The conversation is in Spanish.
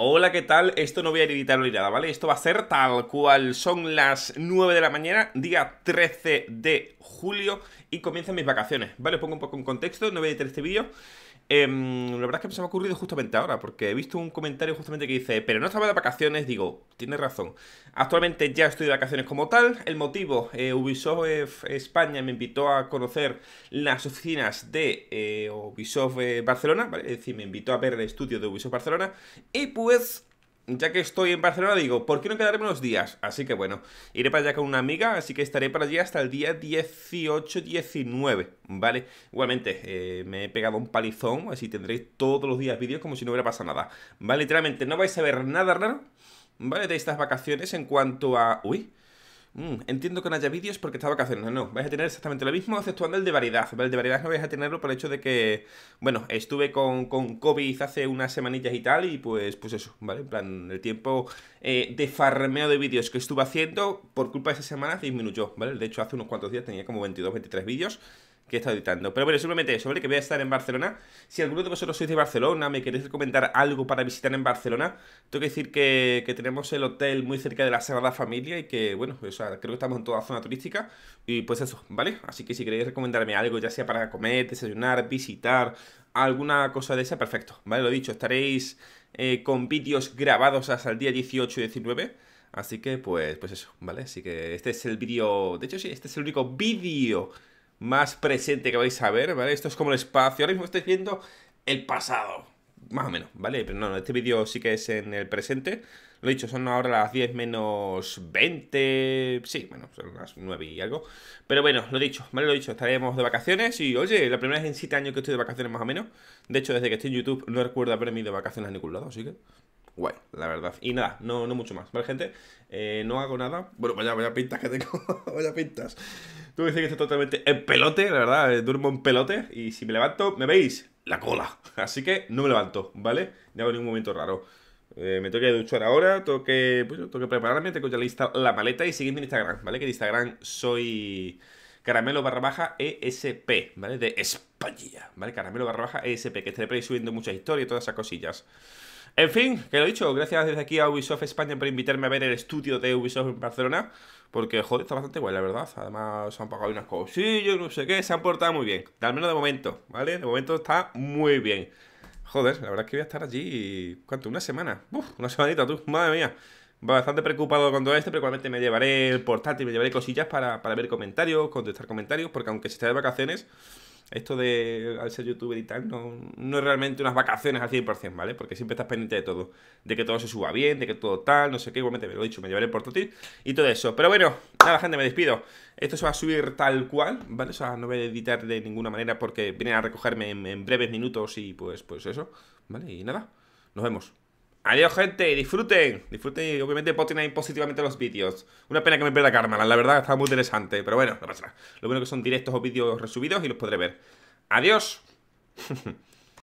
Hola, ¿qué tal? Esto no voy a editarlo ni nada, ¿vale? Esto va a ser tal cual. Son las 9 de la mañana, día 13 de julio y comienzan mis vacaciones, ¿vale? Os pongo un poco en contexto, no voy a editar este vídeo. Em, la verdad es que se me ha ocurrido justamente ahora, porque he visto un comentario justamente que dice, pero no estaba de vacaciones, digo, tiene razón. Actualmente ya estoy de vacaciones como tal, el motivo, eh, Ubisoft España me invitó a conocer las oficinas de eh, Ubisoft eh, Barcelona, es decir, me invitó a ver el estudio de Ubisoft Barcelona, y pues ya que estoy en Barcelona, digo, ¿por qué no quedarme unos días? Así que bueno, iré para allá con una amiga, así que estaré para allí hasta el día 18-19, ¿vale? Igualmente, eh, me he pegado un palizón, así tendréis todos los días vídeos como si no hubiera pasado nada, ¿vale? Literalmente, no vais a ver nada raro, ¿vale? De estas vacaciones en cuanto a... Uy, Mm, entiendo que no haya vídeos porque estaba haciendo No, vais a tener exactamente lo mismo, exceptuando el de variedad. El de variedad no vais a tenerlo por el hecho de que, bueno, estuve con, con COVID hace unas semanillas y tal, y pues, pues eso, ¿vale? En plan, el tiempo eh, de farmeo de vídeos que estuve haciendo por culpa de esa semana disminuyó, ¿vale? De hecho, hace unos cuantos días tenía como 22, 23 vídeos que he estado editando. Pero bueno, simplemente sobre Que voy a estar en Barcelona. Si alguno de vosotros sois de Barcelona, me queréis recomendar algo para visitar en Barcelona, tengo que decir que, tenemos el hotel muy cerca de la Sagrada Familia y que, bueno, o sea, creo que estamos en toda zona turística y pues eso, ¿vale? Así que si queréis recomendarme algo, ya sea para comer, desayunar, visitar, alguna cosa de esa, perfecto, ¿vale? Lo he dicho, estaréis eh, con vídeos grabados hasta el día 18 y 19. Así que, pues, pues eso, ¿vale? Así que este es el vídeo... De hecho, sí, este es el único vídeo más presente que vais a ver, ¿vale? Esto es como el espacio, ahora mismo estáis viendo el pasado, más o menos, ¿vale? Pero no, este vídeo sí que es en el presente. Lo dicho, son ahora las 10 menos 20, sí, bueno, son las 9 y algo. Pero bueno, lo dicho, ¿vale? Lo dicho, estaríamos de vacaciones y, oye, la primera vez en 7 años que estoy de vacaciones más o menos. De hecho, desde que estoy en YouTube no recuerdo haberme ido de vacaciones a ningún lado, así que guay, la verdad. Y nada, no, no mucho más, ¿vale, gente? Eh, no hago nada. Bueno, vaya, vaya pintas que tengo, vaya pintas. Tú dices que estoy totalmente en pelote, la verdad, eh, duermo en pelote. Y si me levanto, me veis la cola. Así que no me levanto, ¿vale? No hago ningún momento raro. Eh, me tengo que duchar ahora, pues tengo que, prepararme, tengo ya lista la maleta y seguidme en Instagram, ¿vale? Que en Instagram soy caramelo barra baja ESP, ¿vale? De España, ¿vale? Caramelo barra baja ESP, que estaré subiendo muchas historias y todas esas cosillas. En fin, que lo he dicho, gracias desde aquí a Ubisoft España por invitarme a ver el estudio de Ubisoft en Barcelona. Porque, joder, está bastante guay, la verdad. Además, se han pagado unas cosillas, no sé qué, se han portado muy bien. Al menos de momento, ¿vale? De momento está muy bien. Joder, la verdad es que voy a estar allí, ¿cuánto? Una semana. Uf, una semanita, tú, madre mía. Bastante preocupado con todo esto, pero igualmente me llevaré el portátil, me llevaré cosillas para, para ver comentarios, contestar comentarios, porque aunque se esté de vacaciones esto de al ser youtuber y tal, no, es realmente unas vacaciones al 100%, ¿vale? Porque siempre estás pendiente de todo, de que todo se suba bien, de que todo tal, no sé qué, igualmente me lo he dicho, me llevaré el portátil y todo eso. Pero bueno, nada, gente, me despido. Esto se va a subir tal cual, ¿vale? O sea, no voy a editar de ninguna manera porque vienen a recogerme en, en breves minutos y pues, pues eso, ¿vale? Y nada, nos vemos. Adiós, gente, disfruten. Disfruten y obviamente posten ahí positivamente los vídeos. Una pena que me pierda Karma, la verdad, está muy interesante. Pero bueno, no pasa nada. Lo bueno que son directos o vídeos resubidos y los podré ver. Adiós.